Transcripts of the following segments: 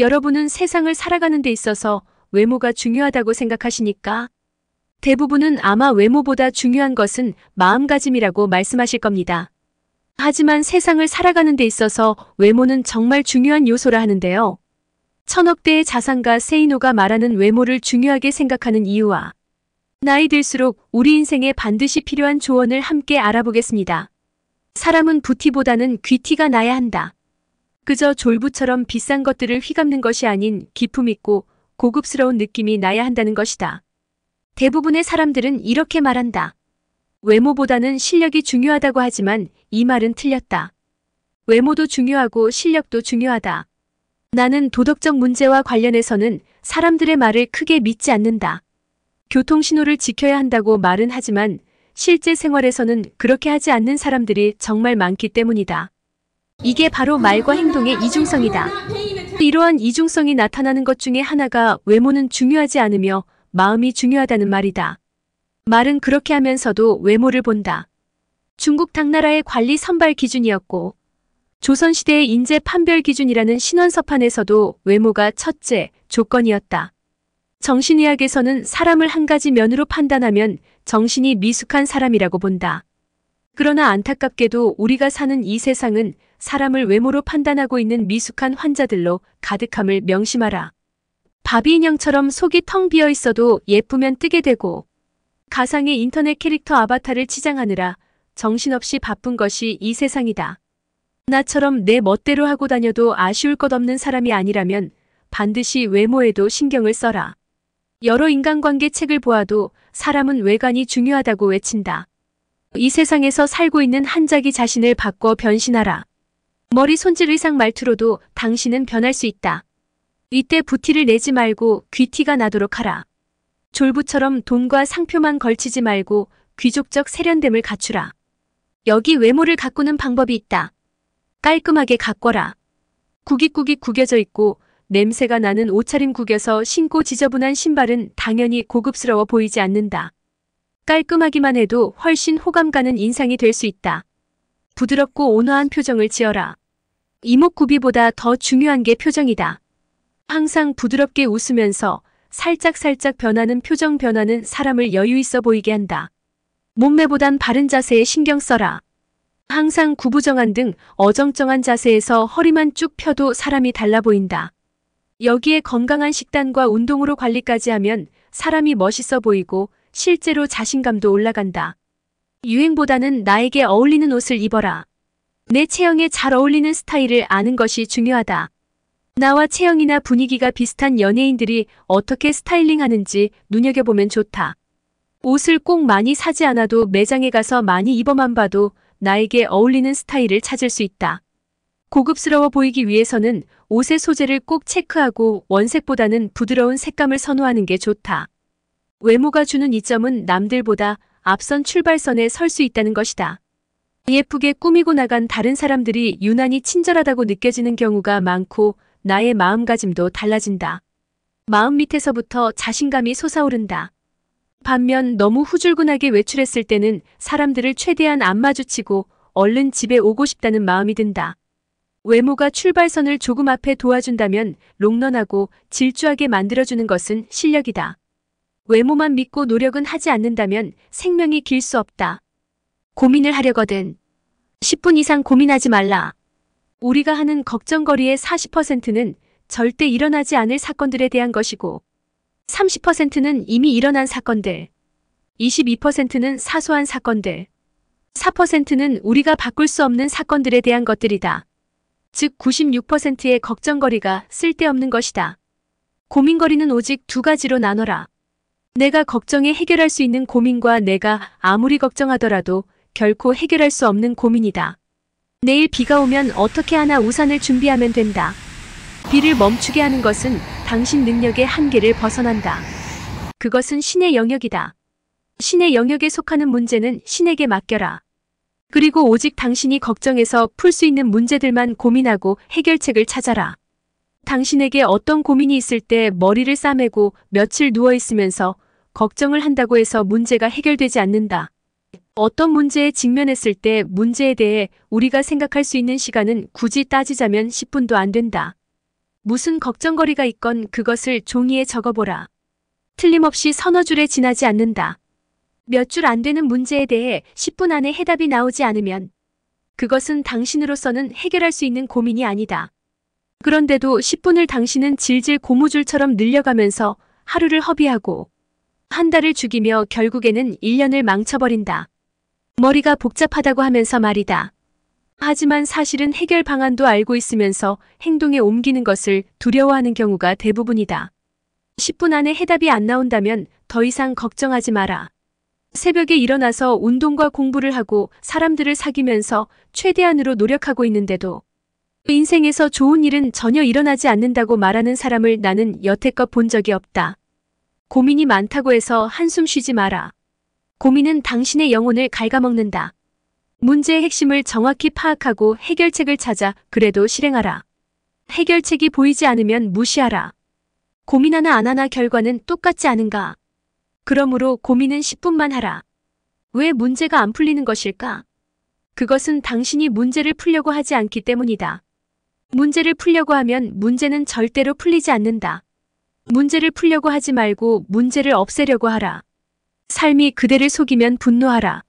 여러분은 세상을 살아가는 데 있어서 외모가 중요하다고 생각하시니까 대부분은 아마 외모보다 중요한 것은 마음가짐이라고 말씀하실 겁니다. 하지만 세상을 살아가는 데 있어서 외모는 정말 중요한 요소라 하는데요. 천억대의 자산가 세이노가 말하는 외모를 중요하게 생각하는 이유와 나이 들수록 우리 인생에 반드시 필요한 조언을 함께 알아보겠습니다. 사람은 부티보다는 귀티가 나야 한다. 그저 졸부처럼 비싼 것들을 휘감는 것이 아닌 기품 있고 고급스러운 느낌이 나야 한다는 것이다. 대부분의 사람들은 이렇게 말한다. 외모보다는 실력이 중요하다고 하지만 이 말은 틀렸다. 외모도 중요하고 실력도 중요하다. 나는 도덕적 문제와 관련해서는 사람들의 말을 크게 믿지 않는다. 교통신호를 지켜야 한다고 말은 하지만 실제 생활에서는 그렇게 하지 않는 사람들이 정말 많기 때문이다. 이게 바로 말과 행동의 이중성이다. 이러한 이중성이 나타나는 것 중에 하나가 외모는 중요하지 않으며 마음이 중요하다는 말이다. 말은 그렇게 하면서도 외모를 본다. 중국 당나라의 관리 선발 기준이었고 조선시대의 인재 판별 기준이라는 신원서판에서도 외모가 첫째 조건이었다. 정신의학에서는 사람을 한 가지 면으로 판단하면 정신이 미숙한 사람이라고 본다. 그러나 안타깝게도 우리가 사는 이 세상은 사람을 외모로 판단하고 있는 미숙한 환자들로 가득함을 명심하라. 바비 인형처럼 속이 텅 비어 있어도 예쁘면 뜨게 되고 가상의 인터넷 캐릭터 아바타를 치장하느라 정신없이 바쁜 것이 이 세상이다. 나처럼 내 멋대로 하고 다녀도 아쉬울 것 없는 사람이 아니라면 반드시 외모에도 신경을 써라. 여러 인간관계 책을 보아도 사람은 외관이 중요하다고 외친다. 이 세상에서 살고 있는 한자기 자신을 바꿔 변신하라. 머리 손질 의상 말투로도 당신은 변할 수 있다. 이때 부티를 내지 말고 귀티가 나도록 하라. 졸부처럼 돈과 상표만 걸치지 말고 귀족적 세련됨을 갖추라. 여기 외모를 가꾸는 방법이 있다. 깔끔하게 가꿔라. 구깃구깃 구겨져 있고 냄새가 나는 옷차림 구겨서 신고 지저분한 신발은 당연히 고급스러워 보이지 않는다. 깔끔하기만 해도 훨씬 호감 가는 인상이 될 수 있다. 부드럽고 온화한 표정을 지어라. 이목구비보다 더 중요한 게 표정이다. 항상 부드럽게 웃으면서 살짝살짝 변하는 표정 변화는 사람을 여유 있어 보이게 한다. 몸매보단 바른 자세에 신경 써라. 항상 구부정한 등 어정쩡한 자세에서 허리만 쭉 펴도 사람이 달라 보인다. 여기에 건강한 식단과 운동으로 관리까지 하면 사람이 멋있어 보이고 실제로 자신감도 올라간다. 유행보다는 나에게 어울리는 옷을 입어라. 내 체형에 잘 어울리는 스타일을 아는 것이 중요하다. 나와 체형이나 분위기가 비슷한 연예인들이 어떻게 스타일링하는지 눈여겨보면 좋다. 옷을 꼭 많이 사지 않아도 매장에 가서 많이 입어만 봐도 나에게 어울리는 스타일을 찾을 수 있다. 고급스러워 보이기 위해서는 옷의 소재를 꼭 체크하고 원색보다는 부드러운 색감을 선호하는 게 좋다. 외모가 주는 이점은 남들보다 앞선 출발선에 설 수 있다는 것이다. 예쁘게 꾸미고 나간 다른 사람들이 유난히 친절하다고 느껴지는 경우가 많고 나의 마음가짐도 달라진다. 마음 밑에서부터 자신감이 솟아오른다. 반면 너무 후줄근하게 외출했을 때는 사람들을 최대한 안 마주치고 얼른 집에 오고 싶다는 마음이 든다. 외모가 출발선을 조금 앞에 도와준다면 롱런하고 질주하게 만들어주는 것은 실력이다. 외모만 믿고 노력은 하지 않는다면 생명이 길 수 없다. 고민을 하려거든. 10분 이상 고민하지 말라. 우리가 하는 걱정거리의 40%는 절대 일어나지 않을 사건들에 대한 것이고 30%는 이미 일어난 사건들, 22%는 사소한 사건들, 4%는 우리가 바꿀 수 없는 사건들에 대한 것들이다. 즉 96%의 걱정거리가 쓸데없는 것이다. 고민거리는 오직 두 가지로 나눠라. 내가 걱정해 해결할 수 있는 고민과 내가 아무리 걱정하더라도 결코 해결할 수 없는 고민이다. 내일 비가 오면 어떻게 하나 우산을 준비하면 된다. 비를 멈추게 하는 것은 당신 능력의 한계를 벗어난다. 그것은 신의 영역이다. 신의 영역에 속하는 문제는 신에게 맡겨라. 그리고 오직 당신이 걱정해서 풀 수 있는 문제들만 고민하고 해결책을 찾아라. 당신에게 어떤 고민이 있을 때 머리를 싸매고 며칠 누워있으면서 걱정을 한다고 해서 문제가 해결되지 않는다. 어떤 문제에 직면했을 때 문제에 대해 우리가 생각할 수 있는 시간은 굳이 따지자면 10분도 안 된다. 무슨 걱정거리가 있건 그것을 종이에 적어보라. 틀림없이 서너 줄에 지나지 않는다. 몇 줄 안 되는 문제에 대해 10분 안에 해답이 나오지 않으면 그것은 당신으로서는 해결할 수 있는 고민이 아니다. 그런데도 10분을 당신은 질질 고무줄처럼 늘려가면서 하루를 허비하고 한 달을 죽이며 결국에는 1년을 망쳐버린다. 머리가 복잡하다고 하면서 말이다. 하지만 사실은 해결 방안도 알고 있으면서 행동에 옮기는 것을 두려워하는 경우가 대부분이다. 10분 안에 해답이 안 나온다면 더 이상 걱정하지 마라. 새벽에 일어나서 운동과 공부를 하고 사람들을 사귀면서 최대한으로 노력하고 있는데도 인생에서 좋은 일은 전혀 일어나지 않는다고 말하는 사람을 나는 여태껏 본 적이 없다. 고민이 많다고 해서 한숨 쉬지 마라. 고민은 당신의 영혼을 갉아먹는다. 문제의 핵심을 정확히 파악하고 해결책을 찾아 그래도 실행하라. 해결책이 보이지 않으면 무시하라. 고민하나 안 하나 결과는 똑같지 않은가. 그러므로 고민은 10분만 하라. 왜 문제가 안 풀리는 것일까? 그것은 당신이 문제를 풀려고 하지 않기 때문이다. 문제를 풀려고 하면 문제는 절대로 풀리지 않는다. 문제를 풀려고 하지 말고 문제를 없애려고 하라. 삶이 그대를 속이면 분노하라.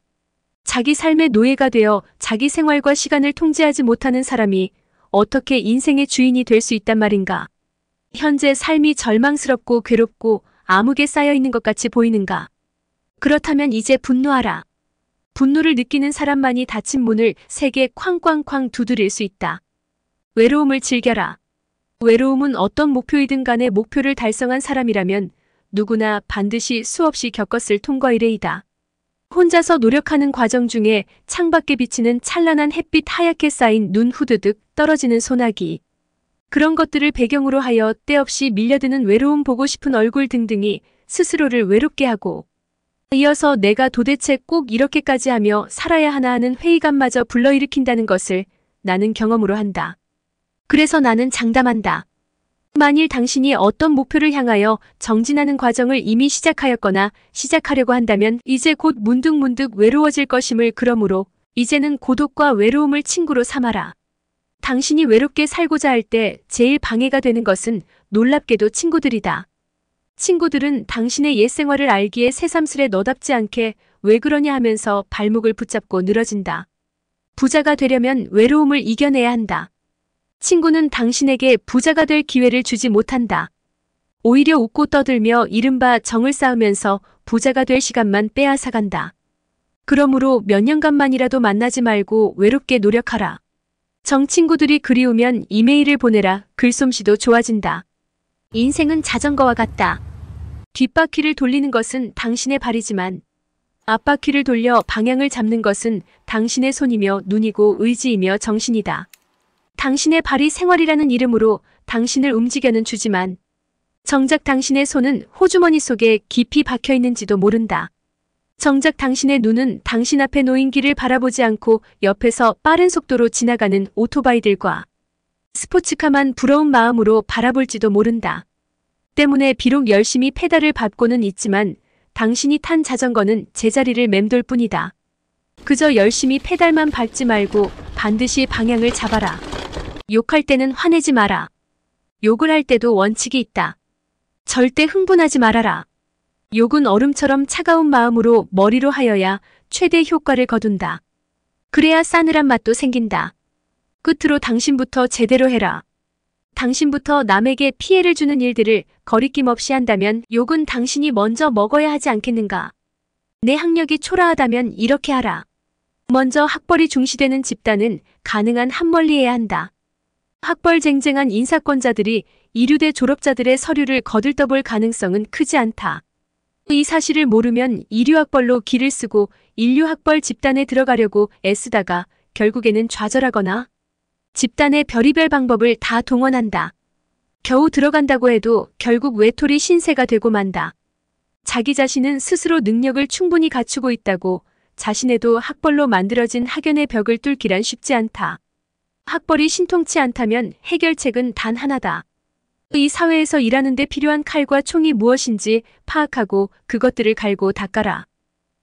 자기 삶의 노예가 되어 자기 생활과 시간을 통제하지 못하는 사람이 어떻게 인생의 주인이 될 수 있단 말인가. 현재 삶이 절망스럽고 괴롭고 암흑에 쌓여 있는 것 같이 보이는가. 그렇다면 이제 분노하라. 분노를 느끼는 사람만이 닫힌 문을 세게 쾅쾅쾅 두드릴 수 있다. 외로움을 즐겨라. 외로움은 어떤 목표이든 간에 목표를 달성한 사람이라면 누구나 반드시 수없이 겪었을 통과이래이다. 혼자서 노력하는 과정 중에 창밖에 비치는 찬란한 햇빛 하얗게 쌓인 눈 후드득 떨어지는 소나기. 그런 것들을 배경으로 하여 때없이 밀려드는 외로움 보고 싶은 얼굴 등등이 스스로를 외롭게 하고 이어서 내가 도대체 꼭 이렇게까지 하며 살아야 하나 하는 회의감마저 불러일으킨다는 것을 나는 경험으로 한다. 그래서 나는 장담한다. 만일 당신이 어떤 목표를 향하여 정진하는 과정을 이미 시작하였거나 시작하려고 한다면 이제 곧 문득문득 외로워질 것임을 그러므로 이제는 고독과 외로움을 친구로 삼아라. 당신이 외롭게 살고자 할 때 제일 방해가 되는 것은 놀랍게도 친구들이다. 친구들은 당신의 옛 생활을 알기에 새삼스레 너답지 않게 왜 그러냐 하면서 발목을 붙잡고 늘어진다. 부자가 되려면 외로움을 이겨내야 한다. 친구는 당신에게 부자가 될 기회를 주지 못한다. 오히려 웃고 떠들며 이른바 정을 쌓으면서 부자가 될 시간만 빼앗아간다. 그러므로 몇 년간만이라도 만나지 말고 외롭게 노력하라. 정 친구들이 그리우면 이메일을 보내라. 글솜씨도 좋아진다. 인생은 자전거와 같다. 뒷바퀴를 돌리는 것은 당신의 발이지만 앞바퀴를 돌려 방향을 잡는 것은 당신의 손이며 눈이고 의지이며 정신이다. 당신의 발이 생활이라는 이름으로 당신을 움직여는 주지만 정작 당신의 손은 호주머니 속에 깊이 박혀 있는지도 모른다. 정작 당신의 눈은 당신 앞에 놓인 길을 바라보지 않고 옆에서 빠른 속도로 지나가는 오토바이들과 스포츠카만 부러운 마음으로 바라볼지도 모른다. 때문에 비록 열심히 페달을 밟고는 있지만 당신이 탄 자전거는 제자리를 맴돌 뿐이다. 그저 열심히 페달만 밟지 말고 반드시 방향을 잡아라. 욕할 때는 화내지 마라. 욕을 할 때도 원칙이 있다. 절대 흥분하지 말아라. 욕은 얼음처럼 차가운 마음으로 머리로 하여야 최대 효과를 거둔다. 그래야 싸늘한 맛도 생긴다. 끝으로 당신부터 제대로 해라. 당신부터 남에게 피해를 주는 일들을 거리낌 없이 한다면 욕은 당신이 먼저 먹어야 하지 않겠는가. 내 학력이 초라하다면 이렇게 하라. 먼저 학벌이 중시되는 집단은 가능한 한멀리 해야 한다. 학벌쟁쟁한 인사권자들이 이류대 졸업자들의 서류를 거들떠볼 가능성은 크지 않다. 이 사실을 모르면 이류학벌로 길을 쓰고 인류학벌 집단에 들어가려고 애쓰다가 결국에는 좌절하거나 집단의 별의별 방법을 다 동원한다. 겨우 들어간다고 해도 결국 외톨이 신세가 되고 만다. 자기 자신은 스스로 능력을 충분히 갖추고 있다고 자신에도 학벌로 만들어진 학연의 벽을 뚫기란 쉽지 않다. 학벌이 신통치 않다면 해결책은 단 하나다. 이 사회에서 일하는 데 필요한 칼과 총이 무엇인지 파악하고 그것들을 갈고 닦아라.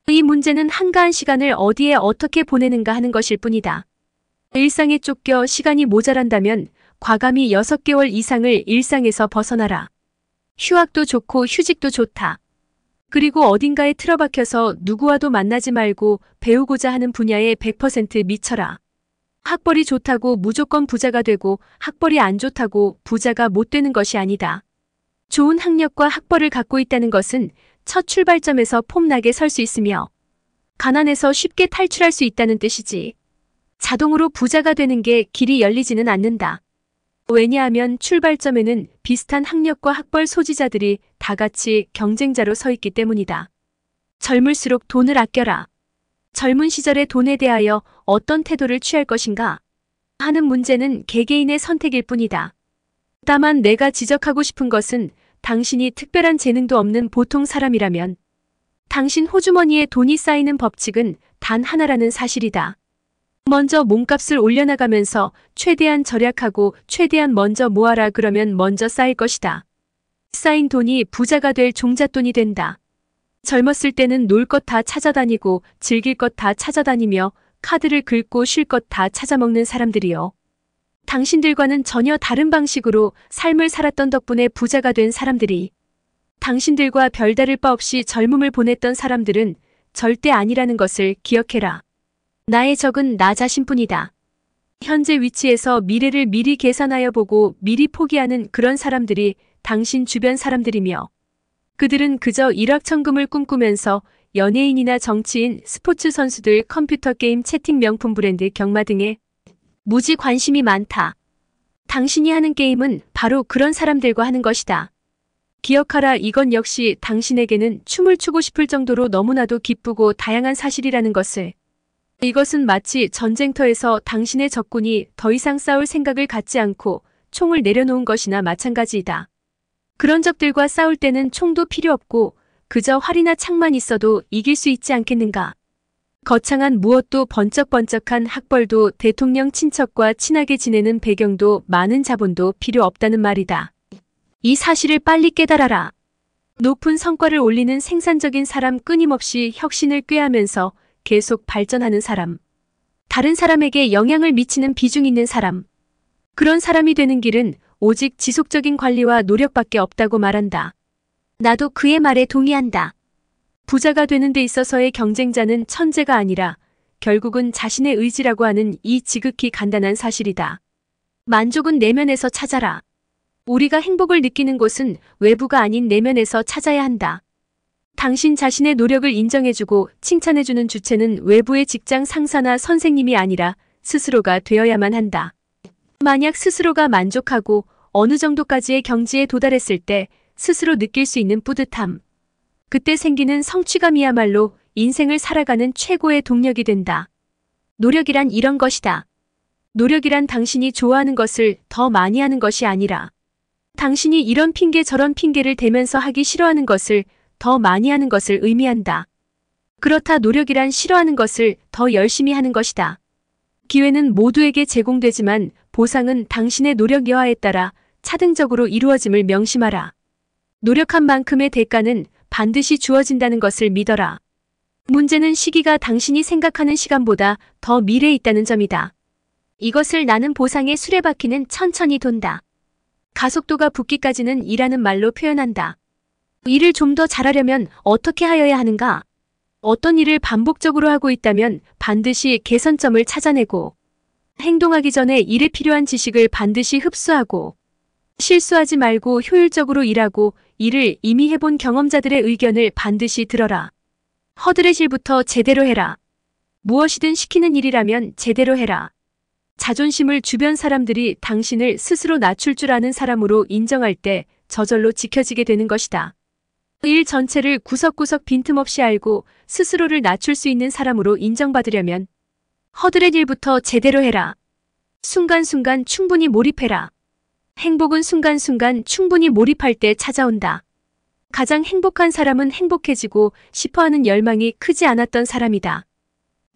이 문제는 한가한 시간을 어디에 어떻게 보내는가 하는 것일 뿐이다. 일상에 쫓겨 시간이 모자란다면 과감히 6개월 이상을 일상에서 벗어나라. 휴학도 좋고 휴직도 좋다. 그리고 어딘가에 틀어박혀서 누구와도 만나지 말고 배우고자 하는 분야에 100% 미쳐라. 학벌이 좋다고 무조건 부자가 되고 학벌이 안 좋다고 부자가 못 되는 것이 아니다. 좋은 학력과 학벌을 갖고 있다는 것은 첫 출발점에서 폼나게 설 수 있으며 가난에서 쉽게 탈출할 수 있다는 뜻이지. 자동으로 부자가 되는 게 길이 열리지는 않는다. 왜냐하면 출발점에는 비슷한 학력과 학벌 소지자들이 다 같이 경쟁자로 서 있기 때문이다. 젊을수록 돈을 아껴라. 젊은 시절의 돈에 대하여 어떤 태도를 취할 것인가 하는 문제는 개개인의 선택일 뿐이다. 다만 내가 지적하고 싶은 것은 당신이 특별한 재능도 없는 보통 사람이라면 당신 호주머니에 돈이 쌓이는 법칙은 단 하나라는 사실이다. 먼저 몸값을 올려나가면서 최대한 절약하고 최대한 먼저 모아라 그러면 먼저 쌓일 것이다. 쌓인 돈이 부자가 될 종잣돈이 된다. 젊었을 때는 놀 것 다 찾아다니고 즐길 것 다 찾아다니며 카드를 긁고 쉴 것 다 찾아먹는 사람들이요. 당신들과는 전혀 다른 방식으로 삶을 살았던 덕분에 부자가 된 사람들이 당신들과 별다를 바 없이 젊음을 보냈던 사람들은 절대 아니라는 것을 기억해라. 나의 적은 나 자신뿐이다. 현재 위치에서 미래를 미리 계산하여 보고 미리 포기하는 그런 사람들이 당신 주변 사람들이며 그들은 그저 일확천금을 꿈꾸면서 연예인이나 정치인, 스포츠 선수들, 컴퓨터 게임, 채팅 명품 브랜드 경마 등에 무지 관심이 많다. 당신이 하는 게임은 바로 그런 사람들과 하는 것이다. 기억하라 이건 역시 당신에게는 춤을 추고 싶을 정도로 너무나도 기쁘고 다양한 사실이라는 것을. 이것은 마치 전쟁터에서 당신의 적군이 더 이상 싸울 생각을 갖지 않고 총을 내려놓은 것이나 마찬가지이다. 그런 적들과 싸울 때는 총도 필요 없고 그저 활이나 창만 있어도 이길 수 있지 않겠는가. 거창한 무엇도 번쩍번쩍한 학벌도 대통령 친척과 친하게 지내는 배경도 많은 자본도 필요 없다는 말이다. 이 사실을 빨리 깨달아라. 높은 성과를 올리는 생산적인 사람 끊임없이 혁신을 꾀하면서 계속 발전하는 사람. 다른 사람에게 영향을 미치는 비중 있는 사람. 그런 사람이 되는 길은 오직 지속적인 관리와 노력밖에 없다고 말한다. 나도 그의 말에 동의한다. 부자가 되는 데 있어서의 경쟁자는 천재가 아니라 결국은 자신의 의지라고 하는 이 지극히 간단한 사실이다. 만족은 내면에서 찾아라. 우리가 행복을 느끼는 곳은 외부가 아닌 내면에서 찾아야 한다. 당신 자신의 노력을 인정해주고 칭찬해주는 주체는 외부의 직장 상사나 선생님이 아니라 스스로가 되어야만 한다. 만약 스스로가 만족하고 어느 정도까지의 경지에 도달했을 때 스스로 느낄 수 있는 뿌듯함. 그때 생기는 성취감이야말로 인생을 살아가는 최고의 동력이 된다. 노력이란 이런 것이다. 노력이란 당신이 좋아하는 것을 더 많이 하는 것이 아니라 당신이 이런 핑계 저런 핑계를 대면서 하기 싫어하는 것을 더 많이 하는 것을 의미한다. 그렇다 노력이란 싫어하는 것을 더 열심히 하는 것이다. 기회는 모두에게 제공되지만 보상은 당신의 노력 여하에 따라 차등적으로 이루어짐을 명심하라. 노력한 만큼의 대가는 반드시 주어진다는 것을 믿어라. 문제는 시기가 당신이 생각하는 시간보다 더 미래에 있다는 점이다. 이것을 나는 보상의 수레바퀴는 천천히 돈다. 가속도가 붙기까지는 이라는 말로 표현한다. 일을 좀 더 잘하려면 어떻게 하여야 하는가? 어떤 일을 반복적으로 하고 있다면 반드시 개선점을 찾아내고 행동하기 전에 일에 필요한 지식을 반드시 흡수하고 실수하지 말고 효율적으로 일하고 일을 이미 해본 경험자들의 의견을 반드시 들어라. 허들의 실부터 제대로 해라. 무엇이든 시키는 일이라면 제대로 해라. 자존심을 주변 사람들이 당신을 스스로 낮출 줄 아는 사람으로 인정할 때 저절로 지켜지게 되는 것이다. 일 전체를 구석구석 빈틈없이 알고 스스로를 낮출 수 있는 사람으로 인정받으려면 허드렛 일부터 제대로 해라. 순간순간 충분히 몰입해라. 행복은 순간순간 충분히 몰입할 때 찾아온다. 가장 행복한 사람은 행복해지고 싶어하는 열망이 크지 않았던 사람이다.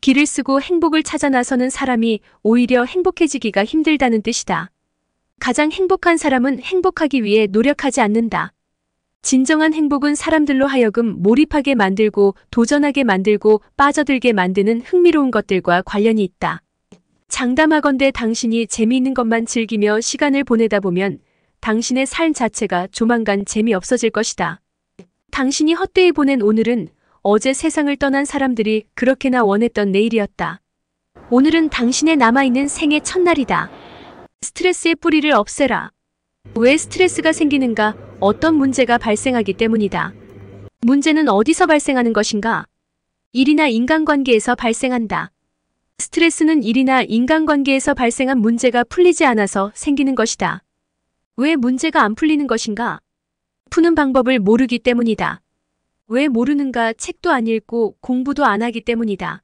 길을 쓰고 행복을 찾아 나서는 사람이 오히려 행복해지기가 힘들다는 뜻이다. 가장 행복한 사람은 행복하기 위해 노력하지 않는다. 진정한 행복은 사람들로 하여금 몰입하게 만들고 도전하게 만들고 빠져들게 만드는 흥미로운 것들과 관련이 있다. 장담하건대 당신이 재미있는 것만 즐기며 시간을 보내다 보면 당신의 삶 자체가 조만간 재미없어질 것이다. 당신이 헛되이 보낸 오늘은 어제 세상을 떠난 사람들이 그렇게나 원했던 내일이었다. 오늘은 당신의 남아있는 생애 첫날이다. 스트레스의 뿌리를 없애라. 왜 스트레스가 생기는가? 어떤 문제가 발생하기 때문이다. 문제는 어디서 발생하는 것인가? 일이나 인간관계에서 발생한다. 스트레스는 일이나 인간관계에서 발생한 문제가 풀리지 않아서 생기는 것이다. 왜 문제가 안 풀리는 것인가? 푸는 방법을 모르기 때문이다. 왜 모르는가 책도 안 읽고 공부도 안 하기 때문이다.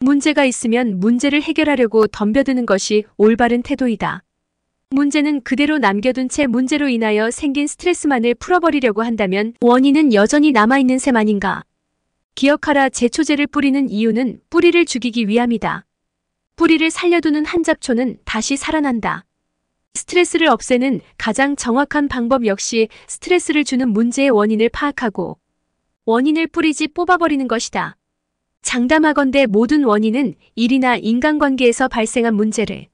문제가 있으면 문제를 해결하려고 덤벼드는 것이 올바른 태도이다. 문제는 그대로 남겨둔 채 문제로 인하여 생긴 스트레스만을 풀어버리려고 한다면 원인은 여전히 남아있는 셈 아닌가. 기억하라 제초제를 뿌리는 이유는 뿌리를 죽이기 위함이다. 뿌리를 살려두는 한 잡초는 다시 살아난다. 스트레스를 없애는 가장 정확한 방법 역시 스트레스를 주는 문제의 원인을 파악하고 원인을 뿌리지 뽑아버리는 것이다. 장담하건대 모든 원인은 일이나 인간관계에서 발생한 문제를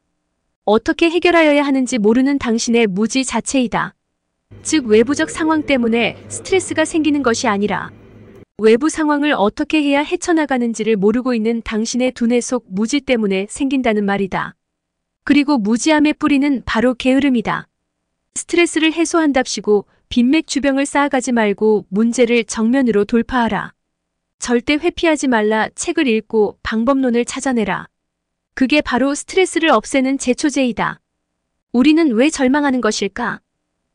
어떻게 해결하여야 하는지 모르는 당신의 무지 자체이다. 즉 외부적 상황 때문에 스트레스가 생기는 것이 아니라 외부 상황을 어떻게 해야 헤쳐나가는지를 모르고 있는 당신의 두뇌 속 무지 때문에 생긴다는 말이다. 그리고 무지함의 뿌리는 바로 게으름이다. 스트레스를 해소한답시고 빈맥 주병을 쌓아가지 말고 문제를 정면으로 돌파하라. 절대 회피하지 말라 책을 읽고 방법론을 찾아내라. 그게 바로 스트레스를 없애는 제초제이다. 우리는 왜 절망하는 것일까?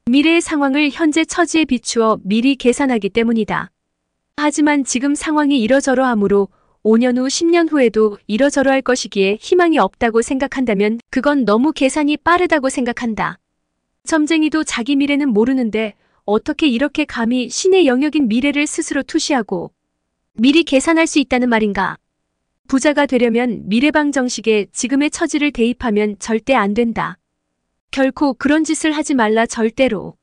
미래의 상황을 현재 처지에 비추어 미리 계산하기 때문이다. 하지만 지금 상황이 이러저러하므로 5년 후 10년 후에도 이러저러할 것이기에 희망이 없다고 생각한다면 그건 너무 계산이 빠르다고 생각한다. 점쟁이도 자기 미래는 모르는데 어떻게 이렇게 감히 신의 영역인 미래를 스스로 투시하고 미리 계산할 수 있다는 말인가? 부자가 되려면 미래방 정식에 지금의 처지를 대입하면 절대 안 된다. 결코 그런 짓을 하지 말라 절대로.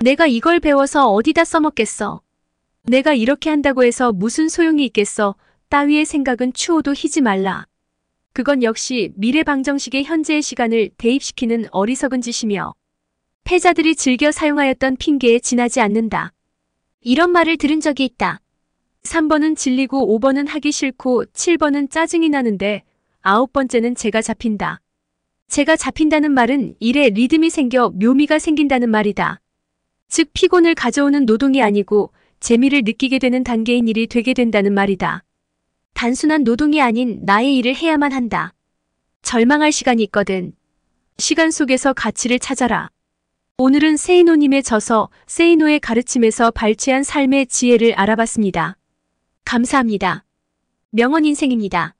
내가 이걸 배워서 어디다 써먹겠어. 내가 이렇게 한다고 해서 무슨 소용이 있겠어. 따위의 생각은 추호도 희지 말라. 그건 역시 미래방정식의 현재의 시간을 대입시키는 어리석은 짓이며 패자들이 즐겨 사용하였던 핑계에 지나지 않는다. 이런 말을 들은 적이 있다. 3번은 질리고 5번은 하기 싫고 7번은 짜증이 나는데 9 번째는 제가 잡힌다. 제가 잡힌다는 말은 일에 리듬이 생겨 묘미가 생긴다는 말이다. 즉 피곤을 가져오는 노동이 아니고 재미를 느끼게 되는 단계인 일이 되게 된다는 말이다. 단순한 노동이 아닌 나의 일을 해야만 한다. 절망할 시간이 있거든. 시간 속에서 가치를 찾아라. 오늘은 세이노님의 저서 세이노의 가르침에서 발췌한 삶의 지혜를 알아봤습니다. 감사합니다. 명언 인생입니다.